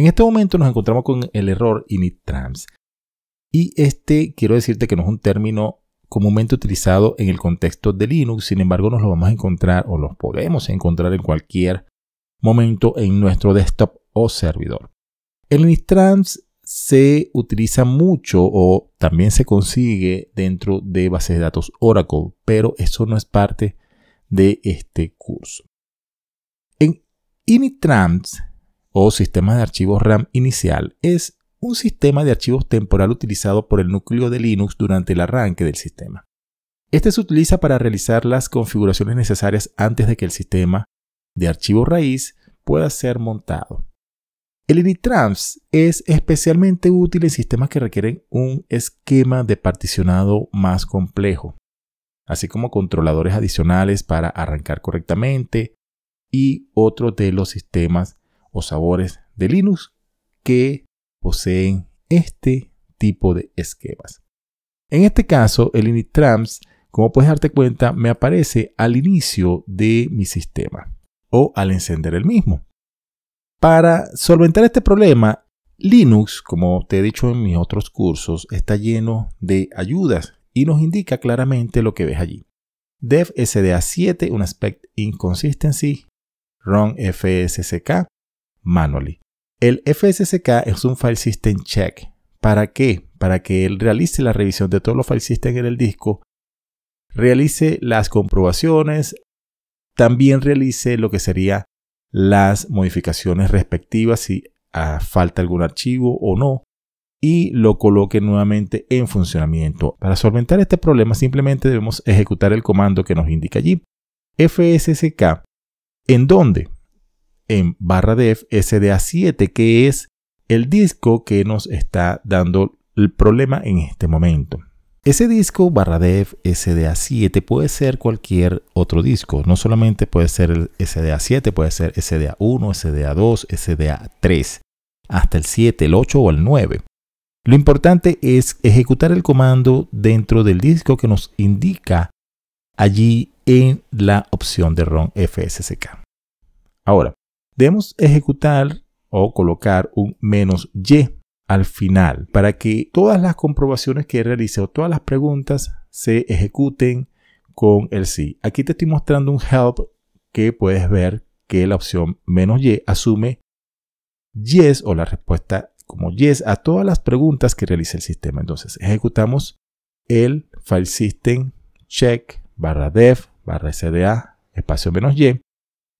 En este momento nos encontramos con el error initrans. Y este quiero decirte que no es un término comúnmente utilizado en el contexto de Linux, sin embargo nos lo vamos a encontrar o los podemos encontrar en cualquier momento en nuestro desktop o servidor. El inittrans se utiliza mucho o también se consigue dentro de bases de datos Oracle, pero eso no es parte de este curso. En initrans o sistema de archivos RAM inicial es un sistema de archivos temporal utilizado por el núcleo de Linux durante el arranque del sistema. Este se utiliza para realizar las configuraciones necesarias antes de que el sistema de archivo raíz pueda ser montado. El initramfs es especialmente útil en sistemas que requieren un esquema de particionado más complejo, así como controladores adicionales para arrancar correctamente y otros de los sistemas o sabores de Linux que poseen este tipo de esquemas. En este caso, el trams como puedes darte cuenta, me aparece al inicio de mi sistema o al encender el mismo. Para solventar este problema, Linux, como te he dicho en mis otros cursos, está lleno de ayudas y nos indica claramente lo que ves allí. Dev SDA 7, un aspect inconsistency, Run FSCK, manually. El FSSK es un file system check. ¿Para qué? Para que él realice la revisión de todos los file systems en el disco, realice las comprobaciones, también realice lo que serían las modificaciones respectivas si ah, falta algún archivo o no y lo coloque nuevamente en funcionamiento. Para solventar este problema simplemente debemos ejecutar el comando que nos indica allí, fssk, en dónde? en barra def SDA7, que es el disco que nos está dando el problema en este momento. Ese disco barra dev SDA7 puede ser cualquier otro disco, no solamente puede ser el SDA7, puede ser SDA1, SDA2, SDA3, hasta el 7, el 8 o el 9. Lo importante es ejecutar el comando dentro del disco que nos indica allí en la opción de ROM FSSK. Ahora, debemos ejecutar o colocar un menos y al final para que todas las comprobaciones que realice o todas las preguntas se ejecuten con el sí. Aquí te estoy mostrando un help que puedes ver que la opción menos y asume yes o la respuesta como yes a todas las preguntas que realice el sistema. Entonces ejecutamos el file system check barra def barra sda espacio menos y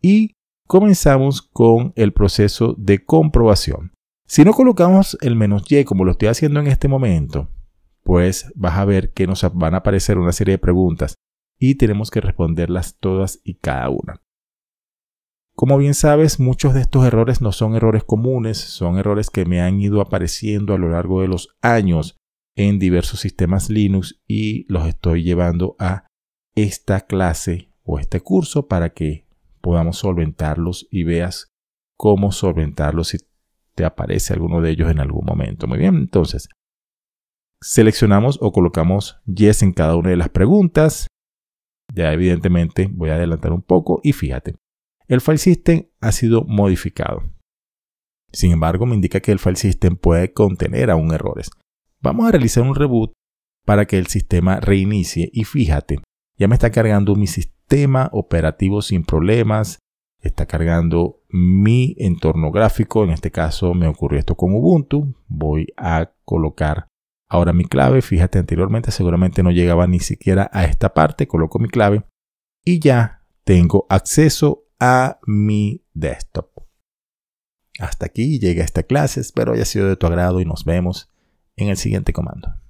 y comenzamos con el proceso de comprobación. Si no colocamos el menos y como lo estoy haciendo en este momento, pues vas a ver que nos van a aparecer una serie de preguntas y tenemos que responderlas todas y cada una. Como bien sabes, muchos de estos errores no son errores comunes, son errores que me han ido apareciendo a lo largo de los años en diversos sistemas Linux y los estoy llevando a esta clase o este curso para que podamos solventarlos y veas cómo solventarlos si te aparece alguno de ellos en algún momento. Muy bien, entonces seleccionamos o colocamos yes en cada una de las preguntas. Ya evidentemente voy a adelantar un poco y fíjate, el file system ha sido modificado. Sin embargo, me indica que el file system puede contener aún errores. Vamos a realizar un reboot para que el sistema reinicie y fíjate, ya me está cargando mi, sistema tema operativo sin problemas. Está cargando mi entorno gráfico. En este caso me ocurrió esto con Ubuntu. Voy a colocar ahora mi clave. Fíjate anteriormente seguramente no llegaba ni siquiera a esta parte. Coloco mi clave y ya tengo acceso a mi desktop. Hasta aquí llega esta clase. Espero haya sido de tu agrado y nos vemos en el siguiente comando.